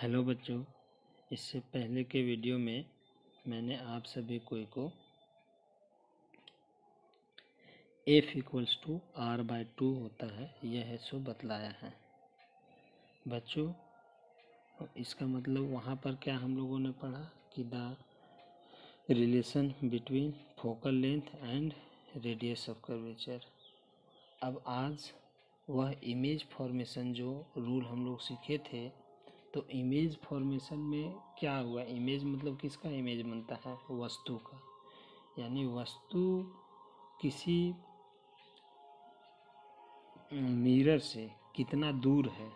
hello बच्चों इससे पहले के वीडियो में मैंने आप सभी कोई को F equals to R by two होता है यह सो बतलाया है बच्चों इसका मतलब वहाँ पर क्या हम लोगों ने पढ़ा कि the relation between focal length and radius of curvature अब आज वह इमेज फॉर्मेशन जो रूल हम लोग सीखे थे तो इमेज फॉर्मेशन में क्या हुआ इमेज मतलब किसका इमेज बनता है वस्तु का यानी वस्तु किसी मिरर से कितना दूर है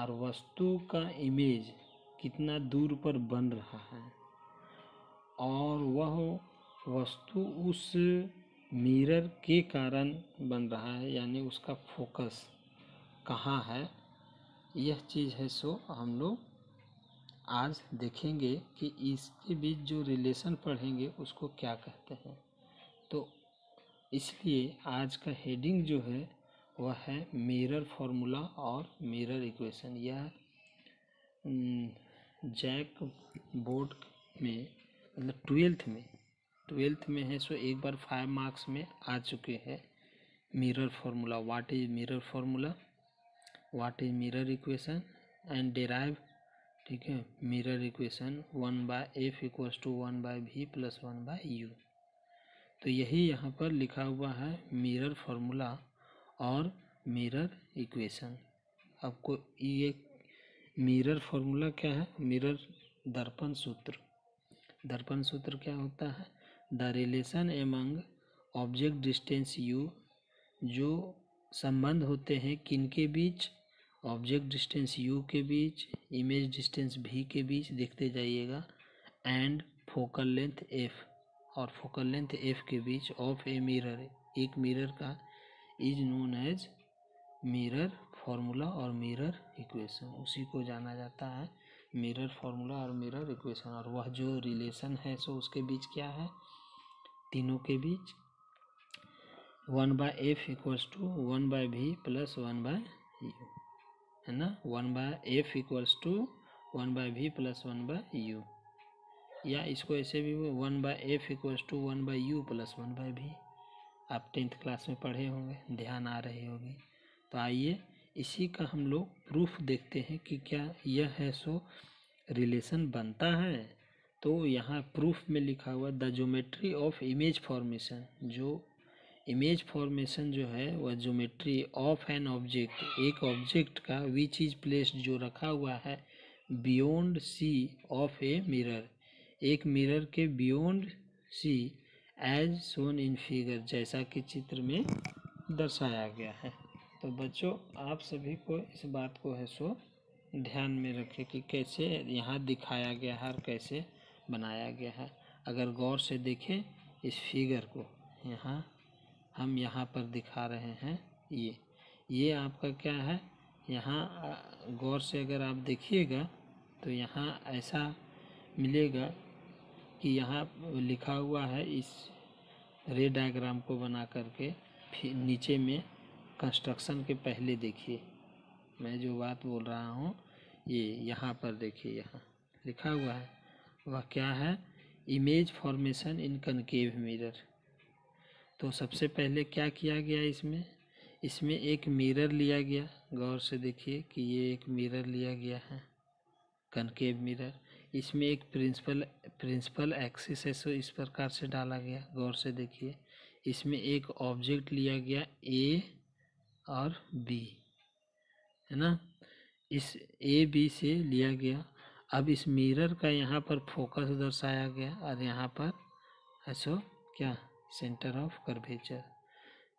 और वस्तु का इमेज कितना दूर पर बन रहा है और वह वस्तु उस मिरर के कारण बन रहा है यानी उसका फोकस कहाँ है यह चीज़ है सो हम लोग आज देखेंगे कि इसके बीच जो रिलेशन पढ़ेंगे उसको क्या कहते हैं तो इसलिए आज का हेडिंग जो है वह है मिरर फार्मूला और मिरर इक्वेशन यह जैक बोर्ड में मतलब ट्वेल्थ में ट्वेल्थ में है सो एक बार फाइव मार्क्स में आ चुके हैं mirror formula what is mirror formula what is mirror equation and derive ठीक है mirror equation one by F equals to one by V plus one by U तो यही यहाँ पर लिखा हुआ है मिरर फार्मूला और मिरर इक्वेशन आपको ये मिरर फार्मूला क्या है मिरर दर्पण सूत्र दर्पण सूत्र क्या होता है the relation among object distance U जो संबंध होते हैं किनके बीच ऑब्जेक्ट डिस्टेंस यू के बीच इमेज डिस्टेंस भी के बीच देखते जाइएगा एंड फोकल लेंथ एफ और फोकल लेंथ एफ के बीच ऑफ ए मिरर एक मिरर का is known as mirror formula और मिरर इक्वेशन उसी को जाना जाता है मिरर फार्मूला और मिरर इक्वेशन और वह जो रिलेशन है सो उसके बीच क्या है तीनों के बीच one by F equals to one by V plus one by U है ना one by F equals to one by V plus one by U या इसको ऐसे भी one by F equals to one by U plus one by V आप tenth class में पढ़े होंगे ध्यान आ रही होगी तो आइए इसी का हम लोग प्रूफ देखते हैं कि क्या यह है सो रिलेशन बनता है तो यहाँ प्रूफ में लिखा हुआ the geometry of image formation जो इमेज फॉर्मेशन जो है वह ज्योमेट्री ऑफ एन ऑब्जेक्ट एक ऑब्जेक्ट का विच इज प्लेस्ड जो रखा हुआ है beyond C of a mirror एक मिरर के beyond C as shown in figure जैसा कि चित्र में दर्शाया गया है तो बच्चों आप सभी को इस बात को है सो ध्यान में रखें कि कैसे यहाँ दिखाया गया है और कैसे बनाया गया है अगर गौर से देखें इस फिगर को यहाँ हम यहाँ पर दिखा रहे हैं ये ये आपका क्या है यहाँ गौर से अगर आप देखिएगा तो यहाँ ऐसा मिलेगा कि यहाँ लिखा हुआ है इस रे डायग्राम को बना करके फिर नीचे में कंस्ट्रक्शन के पहले देखिए मैं जो बात बोल रहा हूँ ये यहाँ पर देखिए यहाँ लिखा हुआ है वह क्या है image formation in concave mirror तो सबसे पहले क्या किया गया इसमें इसमें एक मिरर लिया गया गौर से देखिए कि ये एक मिरर लिया गया है कनकेव मिरर इसमें एक प्रिंसिपल प्रिंसिपल एक्सिस है सो इस प्रकार से डाला गया गौर से देखिए इसमें एक ऑब्जेक्ट लिया गया ए और बी है ना इस ए बी से लिया गया अब इस मिरर का यहाँ पर फोकस दर्शाया गया और यहाँ पर है सो क्या सेंटर ऑफ कर्वेचर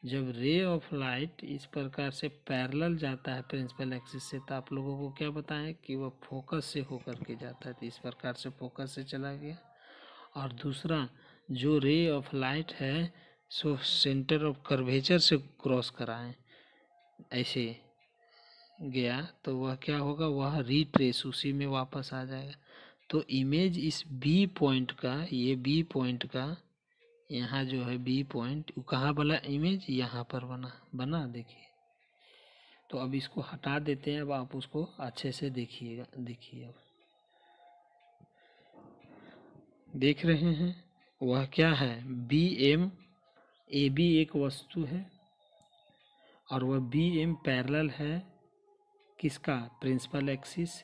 जब रे ऑफ लाइट इस प्रकार से पैरेलल जाता है प्रिंसिपल एक्सिस से तो आप लोगों को क्या बताएं कि वह फोकस से होकर के जाता है तो इस प्रकार से फोकस से चला गया और दूसरा जो रे ऑफ लाइट है सो सेंटर ऑफ कर्वेचर से क्रॉस कराएं ऐसे गया तो वह क्या होगा वह रिट्रेस उसी में वापस आ जाएगा तो इमेज इस बी पॉइंट का ये बी पॉइंट का यहाँ जो है बी पॉइंट वो कहाँ वाला इमेज यहाँ पर बना बना देखिए तो अब इसको हटा देते हैं अब आप उसको अच्छे से देखिएगा देखिए अब देख रहे हैं वह क्या है बी एम ए बी एक वस्तु है और वह बी एम पैरल है किसका प्रिंसिपल एक्सिस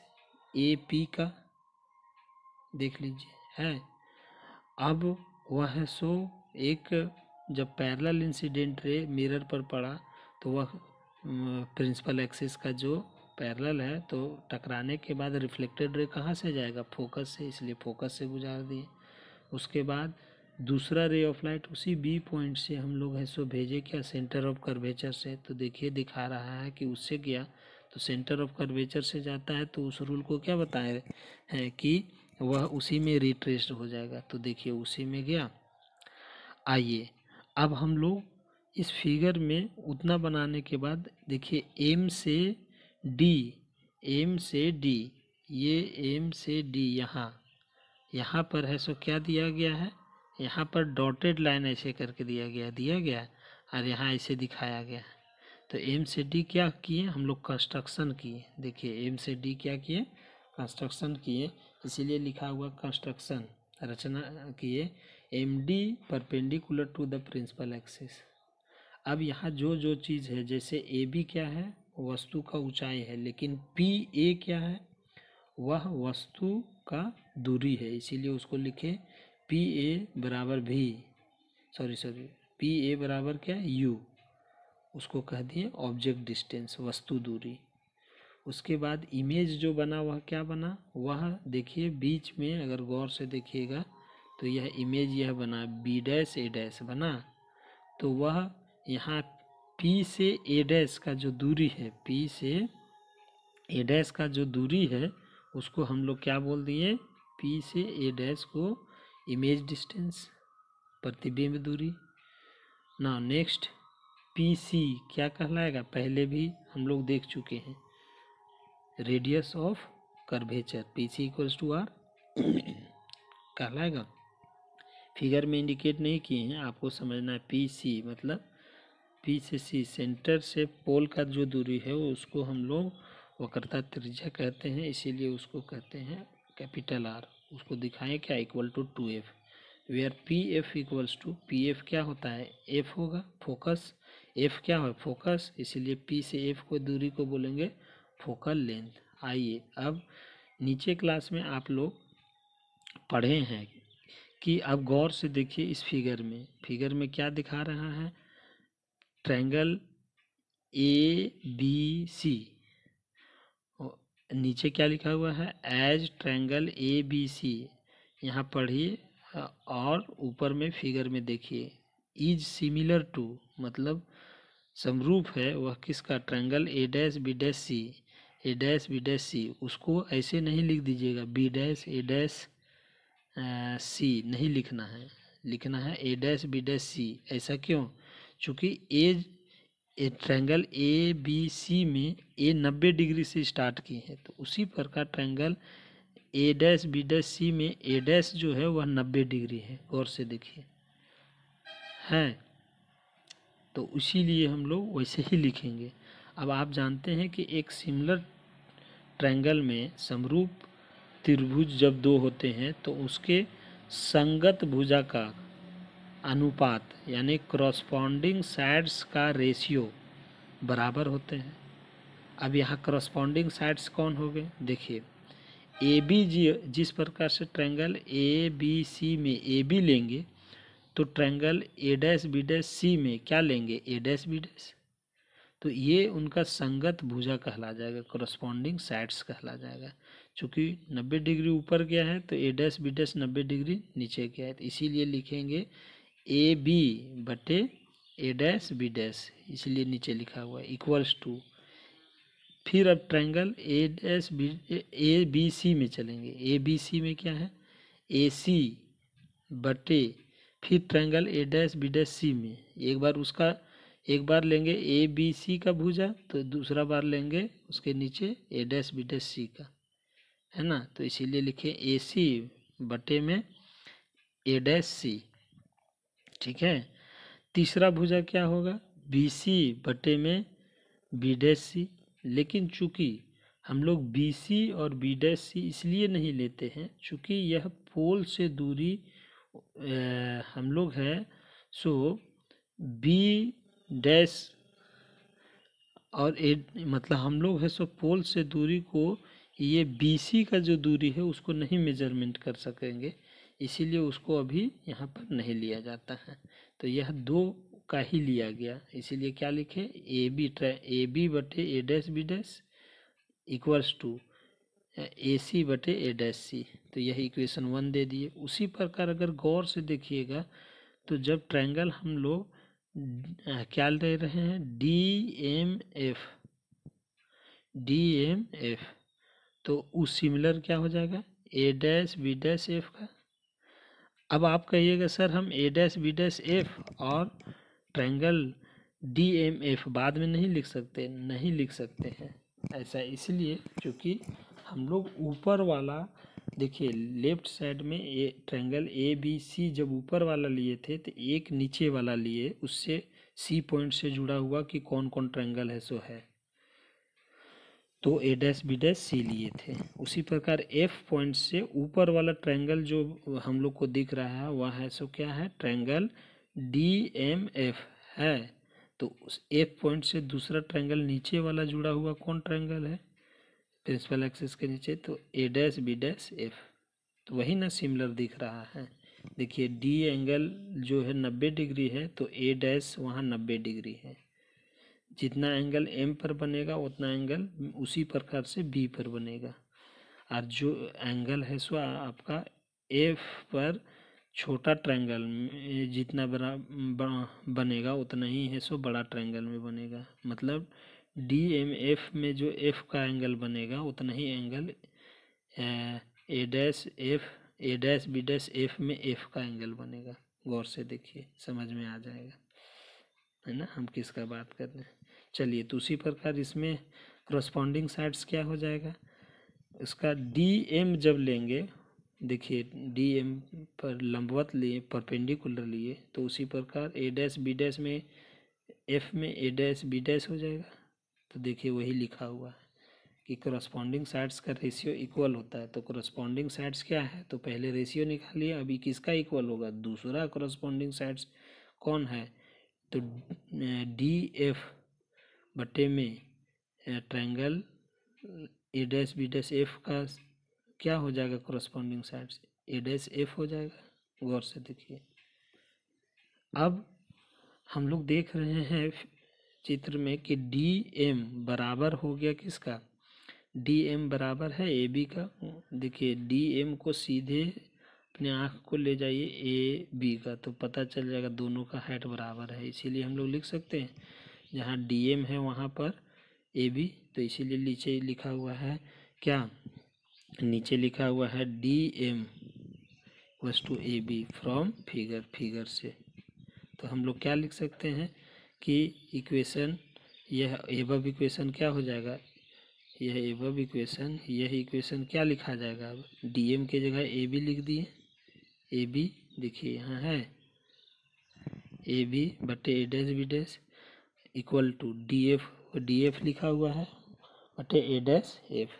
ए पी का देख लीजिए है अब वह है सो एक जब पैरेलल इंसिडेंट रे मिरर पर पड़ा तो वह प्रिंसिपल एक्सिस का जो पैरेलल है तो टकराने के बाद रिफ्लेक्टेड रे कहाँ से जाएगा फोकस से इसलिए फोकस से गुजार दिए उसके बाद दूसरा रे ऑफ लाइट उसी बी पॉइंट से हम लोग है सो भेजे क्या सेंटर ऑफ कर्वेचर से तो देखिए दिखा रहा है कि उससे गया तो सेंटर ऑफ कर्वेचर से जाता है तो उस रूल को क्या बताए हैं कि वह उसी में रिट्रेस्ड हो जाएगा तो देखिए उसी में गया आइए अब हम लोग इस फिगर में उतना बनाने के बाद देखिए एम से डी एम से डी ये एम से डी यहाँ यहाँ पर है सो क्या दिया गया है यहाँ पर डॉटेड लाइन ऐसे करके दिया गया दिया गया और यहाँ ऐसे दिखाया गया है तो एम से डी क्या किए हम लोग कंस्ट्रक्शन किए देखिए एम से डी क्या किए कंस्ट्रक्शन किए इसीलिए लिखा हुआ कंस्ट्रक्शन रचना किए M D perpendicular to the principal axis अब यहाँ जो जो चीज़ है जैसे ए बी क्या है वस्तु का ऊंचाई है लेकिन पी ए क्या है वह वस्तु का दूरी है इसीलिए उसको लिखें पी ए बराबर भी सॉरी सॉरी पी ए बराबर क्या है यू उसको कह दिए ऑब्जेक्ट डिस्टेंस वस्तु दूरी उसके बाद इमेज जो बना वह क्या बना वह देखिए बीच में अगर गौर से देखिएगा तो यह इमेज यह बना बी डैश ए डैश बना तो वह यहाँ पी से ए डैश का जो दूरी है पी से ए डैश का जो दूरी है उसको हम लोग क्या बोल दिए पी से ए डैश को इमेज डिस्टेंस प्रतिबिंब दूरी ना नेक्स्ट पी सी क्या कहलाएगा पहले भी हम लोग देख चुके हैं radius of curvature P C equals to R कहलाएगा फिगर में इंडिकेट नहीं किए हैं आपको समझना है पी सी मतलब पी से सी सेंटर से पोल का जो दूरी है उसको हम लोग वक्रता त्रिज्या कहते हैं इसीलिए उसको कहते हैं कैपिटल आर उसको दिखाएं क्या इक्वल टू टू एफ वे R P F equals to P F क्या होता है एफ होगा फोकस एफ क्या है फोकस इसीलिए पी से एफ को दूरी को बोलेंगे फोकल लेंथ आइए अब नीचे क्लास में आप लोग पढ़े हैं कि आप गौर से देखिए इस फिगर में फिगर में क्या दिखा रहा है ट्रायंगल ए बी सी नीचे क्या लिखा हुआ है as triangle A B C यहाँ पढ़िए और ऊपर में फिगर में देखिए इज सिमिलर टू मतलब समरूप है वह किसका triangle A dash B dash C A dash B dash C उसको ऐसे नहीं लिख दीजिएगा B dash A dash C नहीं लिखना है लिखना है A dash B dash C ऐसा क्यों चूँकि a triangle A B C में ए नब्बे डिग्री से स्टार्ट की है तो उसी प्रकार triangle A dash B dash C में ए डैश जो है वह नब्बे डिग्री है गौर से देखिए है तो उसीलिए हम लोग वैसे ही लिखेंगे अब आप जानते हैं कि एक सिमिलर ट्रैंगल में समरूप त्रिभुज जब दो होते हैं तो उसके संगत भुजा का अनुपात यानी क्रॉसपॉन्डिंग साइड्स का रेशियो बराबर होते हैं अब यहाँ क्रॉसपॉन्डिंग साइड्स कौन हो गए देखिए ए बी जी जिस प्रकार से ट्रैंगल ए बी सी में ए बी लेंगे तो triangle A dash B dash C में क्या लेंगे ए डैस बी डैस तो ये उनका संगत भुजा कहला जाएगा क्रॉसपॉन्डिंग साइड्स कहला जाएगा चूँकि 90 डिग्री ऊपर गया है तो ए डैश बी डैश नब्बे डिग्री नीचे गया है तो इसीलिए लिखेंगे ए बी बटे ए डैश बी डैश इसीलिए नीचे लिखा हुआ है इक्वल्स टू फिर अब triangle A S B A B C में चलेंगे ए बी सी में क्या है ए सी बटे फिर triangle A dash B dash C में एक बार उसका एक बार लेंगे ए बी सी का भुजा तो दूसरा बार लेंगे उसके नीचे A dash B dash C का है ना तो इसीलिए लिखे ए सी बटे में ए डैश सी ठीक है तीसरा भुजा क्या होगा बी सी बटे में बी डैश सी लेकिन चूंकि हम लोग बी सी और बी डैश सी इसलिए नहीं लेते हैं चूंकि यह पोल से दूरी हम लोग है सो बी डैश और ए मतलब हम लोग है सो पोल से दूरी को ये बी सी का जो दूरी है उसको नहीं मेजरमेंट कर सकेंगे इसीलिए उसको अभी यहाँ पर नहीं लिया जाता है तो यह दो का ही लिया गया इसीलिए क्या लिखे ए बी ट्रा ए बी बटे A dash B dash equals to A C बटे ए डैश सी तो यह इक्वेशन वन दे दिए उसी प्रकार अगर गौर से देखिएगा तो जब ट्रायंगल हम लोग क्या ले रहे हैं D M F D M F तो वो सिमिलर क्या हो जाएगा A dash B dash F का अब आप कहिएगा सर हम A dash B dash F और ट्रैंगल डी एम एफ बाद में नहीं लिख सकते नहीं लिख सकते हैं ऐसा इसलिए क्योंकि हम लोग ऊपर वाला देखिए लेफ्ट साइड में ए ट्रायंगल ए बी सी जब ऊपर वाला लिए थे तो एक नीचे वाला लिए उससे सी पॉइंट से जुड़ा हुआ कि कौन कौन ट्रैंगल है सो है तो A dash B dash C लिए थे उसी प्रकार एफ पॉइंट से ऊपर वाला ट्रायंगल जो हम लोग को दिख रहा है वह है सो क्या है ट्रायंगल डी एम एफ है तो उस एफ पॉइंट से दूसरा ट्रायंगल नीचे वाला जुड़ा हुआ कौन ट्रायंगल है प्रिंसिपल एक्सिस के नीचे तो A dash B dash F तो वही ना सिमिलर दिख रहा है देखिए डी एंगल जो है नब्बे डिग्री है तो ए डैश वहाँ नब्बे डिग्री है जितना एंगल एम पर बनेगा उतना एंगल उसी प्रकार से बी पर बनेगा और जो एंगल है सो आपका एफ पर छोटा ट्रायंगल में जितना बड़ा बनेगा उतना ही है सो बड़ा ट्रायंगल में बनेगा मतलब डी एम एफ में जो एफ का एंगल बनेगा उतना ही angle A dash F A dash B dash F में एफ का एंगल बनेगा गौर से देखिए समझ में आ जाएगा है ना हम किसका बात कर रहे हैं चलिए तो उसी प्रकार इसमें क्रॉस्पॉन्डिंग साइड्स क्या हो जाएगा इसका डी एम जब लेंगे देखिए डी एम पर लंबवत लिए परपेंडिकुलर लिए तो उसी प्रकार ए डैश बी डैश में एफ में ए डैश बी डैश हो जाएगा तो देखिए वही लिखा हुआ है कि करस्पॉन्डिंग साइड्स का रेशियो इक्वल होता है तो करस्पॉन्डिंग साइड्स क्या है तो पहले रेशियो निकालिए अभी किसका इक्वल होगा दूसरा करस्पॉन्डिंग साइड्स कौन है तो डी एफ बटे में triangle A dash B dash F का क्या हो जाएगा कॉरस्पॉन्डिंग साइड से ए डैश एफ हो जाएगा गौर से देखिए अब हम लोग देख रहे हैं चित्र में कि डी एम बराबर हो गया किसका डी एम बराबर है ए बी का देखिए डी एम को सीधे अपने आँख को ले जाइए ए बी का तो पता चल जाएगा दोनों का हाइट बराबर है इसीलिए हम लोग लिख सकते हैं जहाँ एम है वहाँ पर ए बी तो इसीलिए नीचे लिखा हुआ है क्या नीचे लिखा हुआ है D M to A B from figure figure से तो हम लोग क्या लिख सकते हैं कि इक्वेशन यह एबव इक्वेशन क्या हो जाएगा यह एबव इक्वेशन यह इक्वेशन क्या लिखा जाएगा अब डी एम के जगह ए बी लिख दिए ए बी देखिए यहाँ है ए बी बटे A dash B dash equal to D F D F लिखा हुआ है बटे ए डैश एफ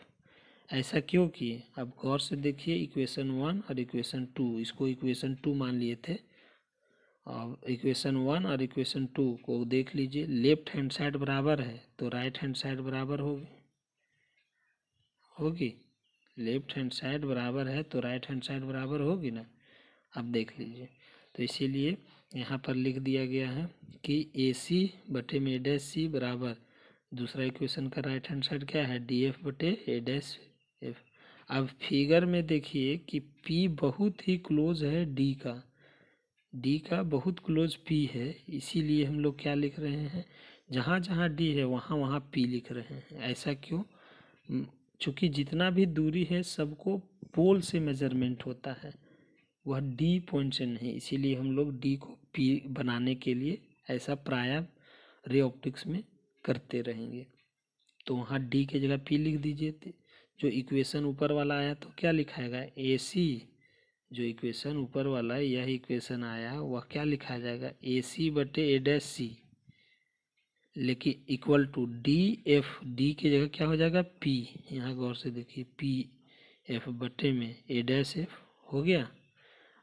ऐसा क्यों किए अब गौर से देखिए इक्वेशन वन और इक्वेशन टू इसको इक्वेशन टू मान लिए थे और इक्वेशन वन और इक्वेशन टू को देख लीजिए लेफ्ट हैंड साइड बराबर है तो राइट हैंड साइड बराबर होगी होगी लेफ्ट हैंड साइड बराबर है तो राइट हैंड साइड बराबर होगी ना अब देख लीजिए तो इसीलिए यहाँ पर लिख दिया गया है कि ए सी बटे में ए सी बराबर दूसरा इक्वेशन का राइट हैंड साइड क्या है डी एफ बटे ए डैस एफ अब फिगर में देखिए कि पी बहुत ही क्लोज है डी का डी का बहुत क्लोज पी है इसीलिए हम लोग क्या लिख रहे हैं जहाँ जहाँ डी है वहाँ वहाँ पी लिख रहे हैं ऐसा क्यों चूँकि जितना भी दूरी है सबको पोल से मेजरमेंट होता है वह डी पॉइंट से नहीं इसीलिए हम लोग डी को पी बनाने के लिए ऐसा प्राय रे ऑप्टिक्स में करते रहेंगे तो वहाँ डी के जगह पी लिख दीजिए तो जो इक्वेशन ऊपर वाला आया तो क्या लिखाएगा ए सी जो इक्वेशन ऊपर वाला यह इक्वेशन आया वह क्या लिखा जाएगा ए सी बटे ए डैश सी लेकिन equal to D F D के जगह क्या हो जाएगा पी यहाँ गौर से देखिए पी एफ बटे में ए डैश एफ हो गया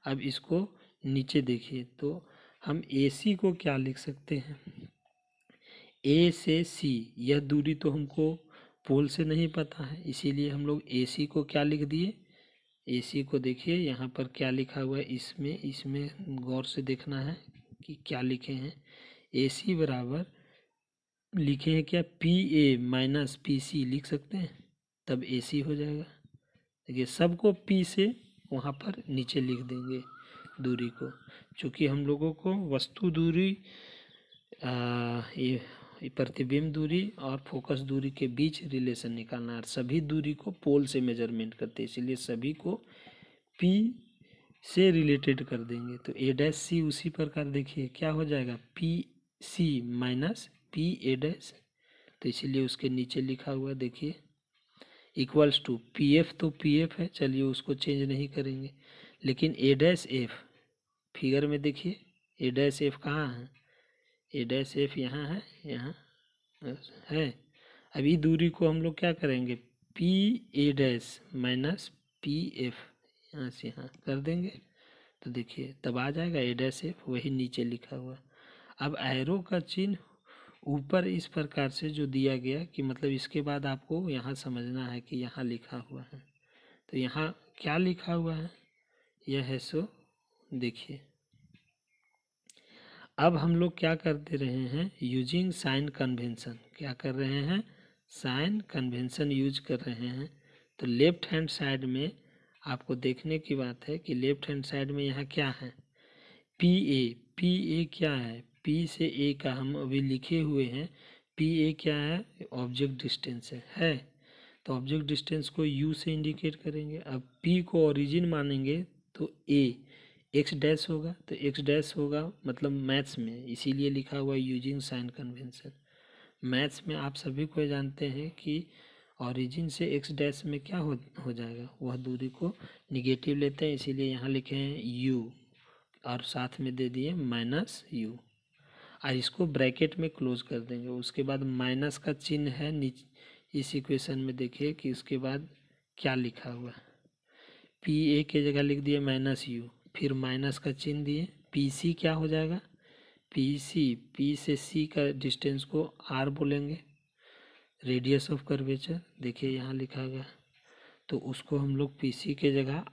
अब इसको नीचे देखिए तो हम ए सी को क्या लिख सकते हैं ए से सी यह दूरी तो हमको पोल से नहीं पता है इसीलिए हम लोग ए सी को क्या लिख दिए ए सी को देखिए यहाँ पर क्या लिखा हुआ है इसमें इसमें गौर से देखना है कि क्या लिखे हैं ए सी बराबर लिखे हैं क्या P A minus P C लिख सकते हैं तब ए सी हो जाएगा देखिए सबको पी से वहाँ पर नीचे लिख देंगे दूरी को चूँकि हम लोगों को वस्तु दूरी ये प्रतिबिंब दूरी और फोकस दूरी के बीच रिलेशन निकालना है सभी दूरी को पोल से मेजरमेंट करते हैं इसीलिए सभी को पी से रिलेटेड कर देंगे तो ए डैस सी उसी प्रकार देखिए क्या हो जाएगा P C minus P A dash तो इसीलिए उसके नीचे लिखा हुआ देखिए इक्वल्स टू पी एफ तो पी एफ है चलिए उसको चेंज नहीं करेंगे लेकिन ए डैश एफ फिगर में देखिए ए डैश एफ कहाँ है ए डैश एफ यहाँ है यहाँ है अभी दूरी को हम लोग क्या करेंगे P A dash minus P F यहाँ से यहाँ कर देंगे तो देखिए तब आ जाएगा ए डैश एफ वही नीचे लिखा हुआ अब एरो का चिन्ह ऊपर इस प्रकार से जो दिया गया कि मतलब इसके बाद आपको यहाँ समझना है कि यहाँ लिखा हुआ है तो यहाँ क्या लिखा हुआ है यह है सो देखिए अब हम लोग क्या करते रहे हैं यूजिंग साइन कन्वेंशन क्या कर रहे हैं साइन कन्वेंशन यूज कर रहे हैं तो लेफ्ट हैंड साइड में आपको देखने की बात है कि लेफ्ट हैंड साइड में यहाँ क्या है पी ए पी ए क्या है पी से ए का हम अभी लिखे हुए हैं पी ए क्या है ऑब्जेक्ट डिस्टेंस है है तो ऑब्जेक्ट डिस्टेंस को यू से इंडिकेट करेंगे अब पी को ओरिजिन मानेंगे तो A एक्स डैश होगा तो एक्स डैश होगा मतलब मैथ्स में इसीलिए लिखा हुआ यूजिंग साइन कन्वेंशन मैथ्स में आप सभी को जानते हैं कि ओरिजिन से एक्स डैश में क्या हो हो जाएगा वह दूरी को निगेटिव लेते हैं इसीलिए यहाँ लिखे हैं यू और साथ में दे दिए माइनस यू और इसको ब्रैकेट में क्लोज कर देंगे उसके बाद माइनस का चिन्ह है नीच इस इक्वेशन में देखिए कि उसके बाद क्या लिखा हुआ है पी ए के जगह लिख दिए माइनस यू फिर माइनस का चिन्ह दिए पी सी क्या हो जाएगा पी सी पी से सी का डिस्टेंस को आर बोलेंगे रेडियस ऑफ कर्वेचर देखिए यहाँ लिखा गया तो उसको हम लोग पी सी के जगह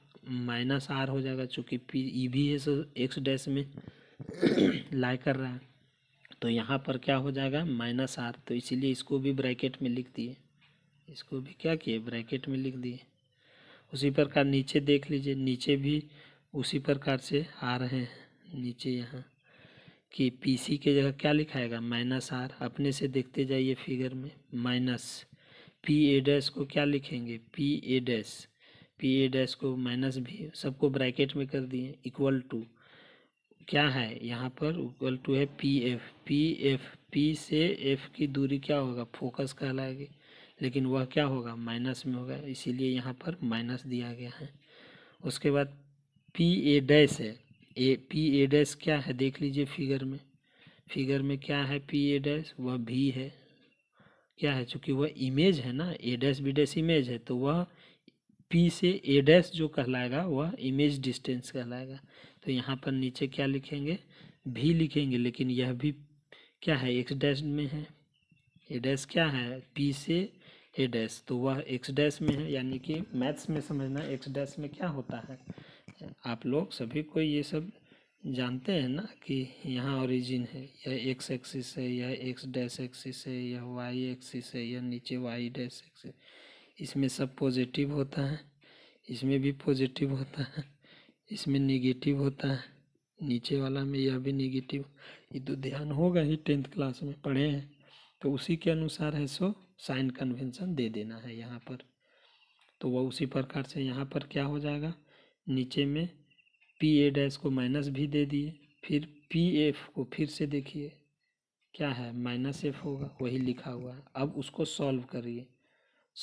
माइनस आर हो जाएगा चूँकि पी ई e भी है सो एक्स डैश में लाई कर रहा है तो यहाँ पर क्या हो जाएगा माइनस आर तो इसीलिए इसको भी ब्रैकेट में लिख दिए इसको भी क्या किए ब्रैकेट में लिख दिए उसी प्रकार नीचे देख लीजिए नीचे भी उसी प्रकार से आ रहे हैं नीचे यहाँ कि पीसी के जगह क्या लिखाएगा माइनस आर अपने से देखते जाइए फिगर में माइनस पी ए डैश को क्या लिखेंगे P A dash P A dash को माइनस भी सबको ब्रैकेट में कर दिए इक्वल टू क्या है यहाँ पर इक्वल टू है P F P F P से एफ की दूरी क्या होगा फोकस कहलाएगी लेकिन वह क्या होगा माइनस में होगा इसीलिए यहाँ पर माइनस दिया गया है उसके बाद पी ए डैस है ए पी ए डैस क्या है देख लीजिए फिगर में फिगर में क्या है पी ए डैस वह भी है क्या है चूँकि वह इमेज है ना A dash B dash image है तो वह पी से ए डैस जो कहलाएगा वह इमेज डिस्टेंस कहलाएगा तो यहाँ पर नीचे क्या लिखेंगे भी लिखेंगे लेकिन यह भी क्या है एक्स डैश में है ए डैश क्या है पी से ए डैश तो वह एक्स डैश में है यानी कि मैथ्स में समझना एक्स डैश में क्या होता है आप लोग सभी को ये सब जानते हैं ना कि यहाँ ओरिजिन है यह एक्स एक्सिस है यह एक्स डैश एक्सिस है यह वाई एक्सिस है यह नीचे वाई डैश एक्सिस इसमें सब पॉजिटिव होता है इसमें भी पॉजिटिव होता है इसमें निगेटिव होता है नीचे वाला में यह भी निगेटिव ये तो ध्यान होगा ही टेंथ क्लास में पढ़े हैं तो उसी के अनुसार है सो साइन कन्वेंशन दे देना है यहाँ पर तो वह उसी प्रकार से यहाँ पर क्या हो जाएगा नीचे में पी ए डैश को माइनस भी दे दिए फिर पी एफ को फिर से देखिए क्या है माइनस एफ होगा वही लिखा हुआ है अब उसको सॉल्व करिए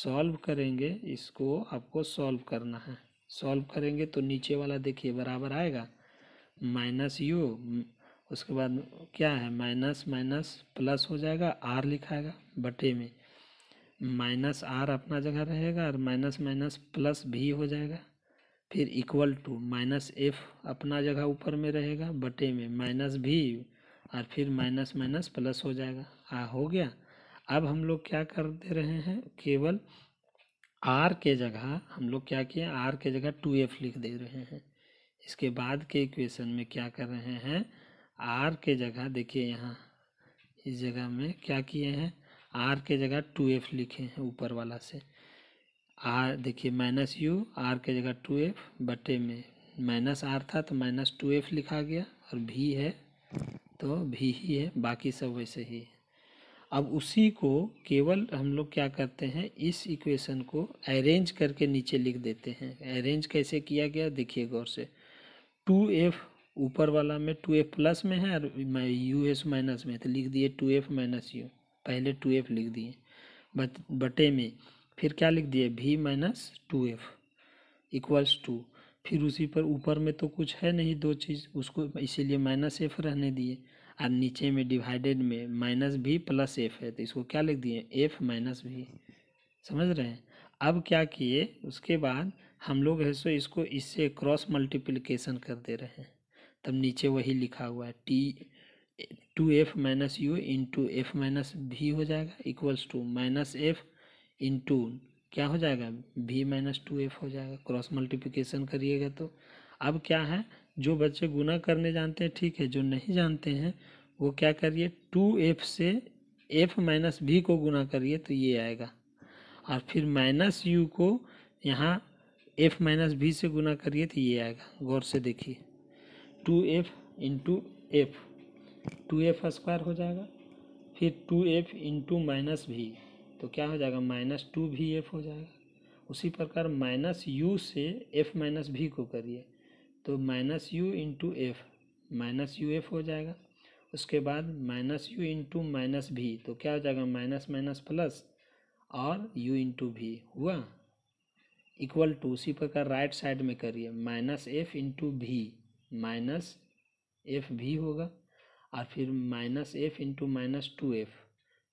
सॉल्व करेंगे इसको आपको सॉल्व करना है सॉल्व करेंगे तो नीचे वाला देखिए बराबर आएगा माइनस यू उसके बाद क्या है माइनस माइनस प्लस हो जाएगा आर लिखाएगा बटे में माइनस आर अपना जगह रहेगा और माइनस माइनस प्लस भी हो जाएगा फिर इक्वल टू माइनस एफ अपना जगह ऊपर में रहेगा बटे में माइनस भी और फिर माइनस माइनस प्लस हो जाएगा आ हो गया अब हम लोग क्या कर दे रहे हैं केवल आर के जगह हम लोग क्या किए आर के जगह टू एफ लिख दे रहे हैं इसके बाद के इक्वेशन में क्या कर रहे हैं आर के जगह देखिए यहाँ इस जगह में क्या किए हैं आर के जगह टू एफ लिखे हैं ऊपर वाला से आर देखिए माइनस यू आर के जगह टू एफ बटे में माइनस आर था तो माइनस टू एफ लिखा गया और भी है तो भी ही है बाकी सब वैसे ही है अब उसी को केवल हम लोग क्या करते हैं इस इक्वेशन को अरेंज करके नीचे लिख देते हैं अरेंज कैसे किया गया देखिए गौर से टू एफ ऊपर वाला में टू एफ प्लस में है और यू एस माइनस में तो लिख दिए टू एफ माइनस यू पहले टू एफ लिख दिए बट बटे में फिर क्या लिख दिए V minus two F equals to फिर उसी पर ऊपर में तो कुछ है नहीं दो चीज़ उसको इसीलिए माइनस एफ रहने दिए और नीचे में डिवाइडेड में माइनस भी प्लस एफ है तो इसको क्या लिख दिए एफ माइनस भी समझ रहे हैं अब क्या किए उसके बाद हम लोग है सो इसको इससे क्रॉस मल्टीप्लिकेशन कर दे रहे हैं तब नीचे वही लिखा हुआ है टी two F minus U in two F minus V हो जाएगा equals to minus F into क्या हो जाएगा भी माइनस टू एफ हो जाएगा क्रॉस मल्टीप्लिकेशन करिएगा तो अब क्या है जो बच्चे गुना करने जानते हैं ठीक है जो नहीं जानते हैं वो क्या करिए टू एफ से एफ माइनस भी को गुना करिए तो ये आएगा और फिर माइनस यू को यहाँ एफ माइनस भी से गुना करिए तो ये आएगा गौर से देखिए two F into F two F square हो जाएगा फिर टू एफ इंटू माइनस भी तो क्या हो जाएगा माइनस टू भी एफ हो जाएगा उसी प्रकार माइनस यू से एफ माइनस भी को करिए तो minus U into F minus U F हो जाएगा उसके बाद माइनस यू इंटू माइनस भी तो क्या हो जाएगा माइनस माइनस प्लस और यू इंटू भी हुआ इक्वल टू उसी प्रकार राइट साइड में करिए minus F into V minus F V होगा और फिर minus F into minus two F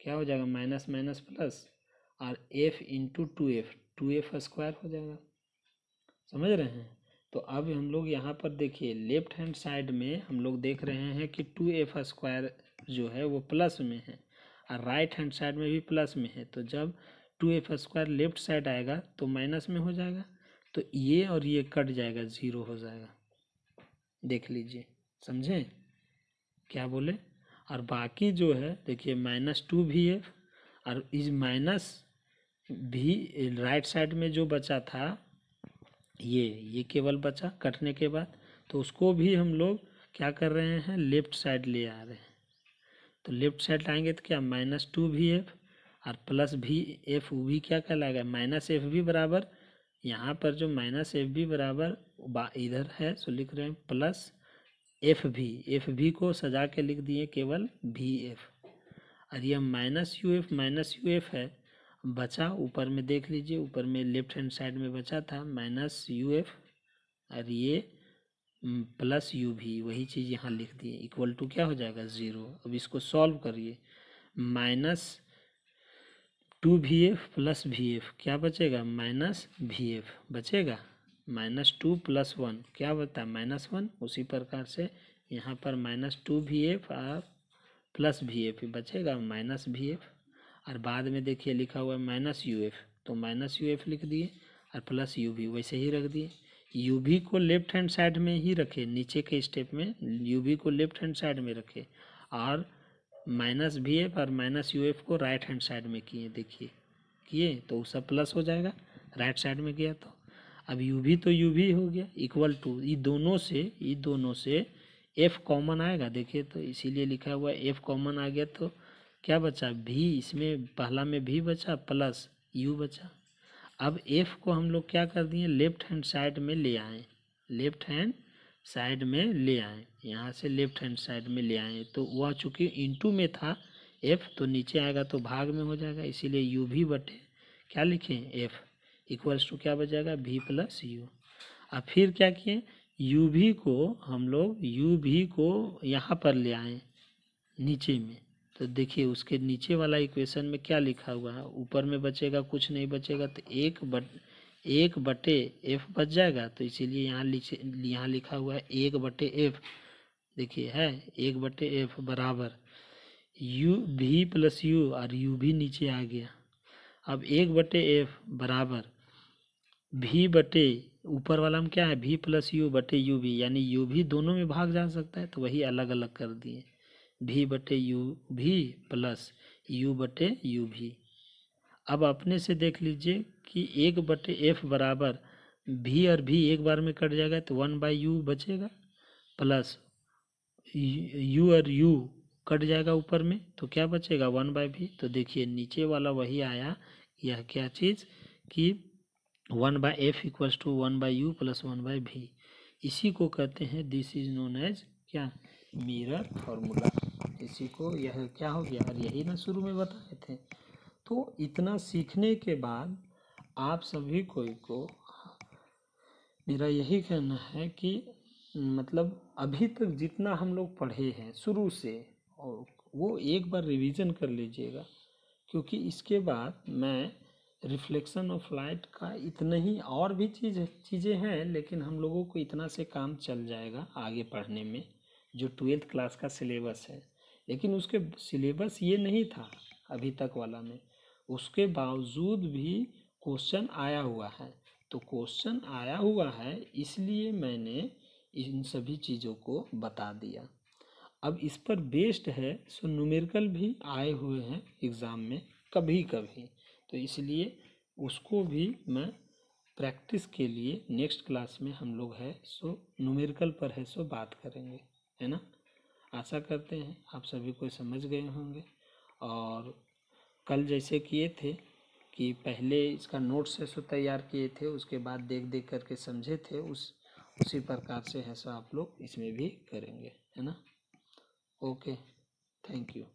क्या हो जाएगा माइनस माइनस प्लस और F into two F two F square हो जाएगा समझ रहे हैं तो अब हम लोग यहाँ पर देखिए लेफ्ट हैंड साइड में हम लोग देख रहे हैं कि टू एफ स्क्वायर जो है वो प्लस में है और राइट हैंड साइड में भी प्लस में है तो जब two F square left side आएगा तो माइनस में हो जाएगा तो ये और ये कट जाएगा ज़ीरो हो जाएगा देख लीजिए समझे क्या बोले और बाकी जो है देखिए माइनस टू भी एफ और इस माइनस भी राइट साइड में जो बचा था ये ये केवल बचा कटने के बाद तो उसको भी हम लोग क्या कर रहे हैं लेफ्ट साइड ले आ रहे हैं तो लेफ्ट साइड लाएंगे तो क्या माइनस टू भी एफ और प्लस भी एफ भी क्या कहलाएगा माइनस एफ भी बराबर यहाँ पर जो माइनस एफ भी बराबर इधर है सो लिख रहे हैं प्लस एफ भी एफ भी को सजा के लिख दिए केवल भी एफ और यह minus U F minus U F है बचा ऊपर में देख लीजिए ऊपर में लेफ्ट हैंड साइड में बचा था माइनस यू एफ और ये प्लस यू भी वही चीज़ यहाँ लिख दिए इक्वल टू क्या हो जाएगा ज़ीरो अब इसको सॉल्व करिए minus two V F plus V F क्या बचेगा माइनस भी एफ बचेगा माइनस टू प्लस वन क्या बता माइनस वन उसी प्रकार से यहाँ पर माइनस टू भी एफ और प्लस भी एफ बचेगा माइनस भी एफ और बाद में देखिए लिखा हुआ है माइनस यू एफ तो माइनस यू एफ लिख दिए और प्लस यू भी वैसे ही रख दिए यू भी को लेफ्ट हैंड साइड में ही रखे नीचे के स्टेप में यू भी को लेफ्ट हैंड साइड में रखे और माइनस वी एफ और माइनस यू एफ को राइट हैंड साइड में किए देखिए किए तो सब प्लस हो जाएगा राइट साइड में किया तो अब यू भी तो यू भी हो गया इक्वल टू ये दोनों से ये दोनों से एफ कॉमन आएगा देखिए तो इसीलिए लिखा हुआ एफ कॉमन आ गया तो क्या बचा भी इसमें पहला में भी बचा प्लस यू बचा अब एफ को हम लोग क्या कर दिए लेफ्ट हैंड साइड में ले आए लेफ्ट हैंड साइड में ले आए यहाँ से लेफ्ट हैंड साइड में ले आए तो वह चूँकि इंटू में था एफ तो नीचे आएगा तो भाग में हो जाएगा इसीलिए यू भी बटे क्या लिखें एफ इक्वल्स टू क्या बचेगा भी प्लस यू अब फिर क्या किए यू भी को हम लोग यू भी को यहाँ पर ले आए नीचे में तो देखिए उसके नीचे वाला इक्वेशन में क्या लिखा हुआ है ऊपर में बचेगा कुछ नहीं बचेगा तो एक बट एक बटे एफ बच जाएगा तो इसीलिए यहाँ लिखे यहाँ लिखा हुआ है एक बटे एफ देखिए है एक बटे एफ बराबर यू भी प्लस यू और यू भी नीचे आ गया अब एक बटे एफ बराबर भी बटे ऊपर वाला में क्या है भी प्लस यू बटे यू भी यानी यू भी दोनों में भाग जा सकता है तो वही अलग अलग कर दिए भी बटे यू भी प्लस यू बटे यू भी अब अपने से देख लीजिए कि एक बटे एफ बराबर भी और भी एक बार में कट जाएगा तो वन बाई यू बचेगा प्लस यू और यू कट जाएगा ऊपर में तो क्या बचेगा वन बाई भी तो देखिए नीचे वाला वही आया यह क्या चीज़ कि one by F equals to one by U plus one by भी इसी को कहते हैं दिस इज नोन एज क्या मिरर फॉर्मूला किसी को यह क्या हो गया और यही ना शुरू में बताए थे तो इतना सीखने के बाद आप सभी कोई को मेरा यही कहना है कि मतलब अभी तक जितना हम लोग पढ़े हैं शुरू से और वो एक बार रिवीजन कर लीजिएगा क्योंकि इसके बाद मैं रिफ्लेक्शन ऑफ लाइट का इतना ही और भी चीज चीज़ें हैं लेकिन हम लोगों को इतना से काम चल जाएगा आगे पढ़ने में जो ट्वेल्थ क्लास का सिलेबस है लेकिन उसके सिलेबस ये नहीं था अभी तक वाला में उसके बावजूद भी क्वेश्चन आया हुआ है तो क्वेश्चन आया हुआ है इसलिए मैंने इन सभी चीज़ों को बता दिया अब इस पर बेस्ड है सो न्यूमेरिकल भी आए हुए हैं एग्ज़ाम में कभी कभी तो इसलिए उसको भी मैं प्रैक्टिस के लिए नेक्स्ट क्लास में हम लोग है सो न्यूमेरिकल पर है सो बात करेंगे है ना आशा करते हैं आप सभी को समझ गए होंगे और कल जैसे किए थे कि पहले इसका नोट से सो तैयार किए थे उसके बाद देख देख करके समझे थे उस उसी प्रकार से ऐसा आप लोग इसमें भी करेंगे है ना ओके थैंक यू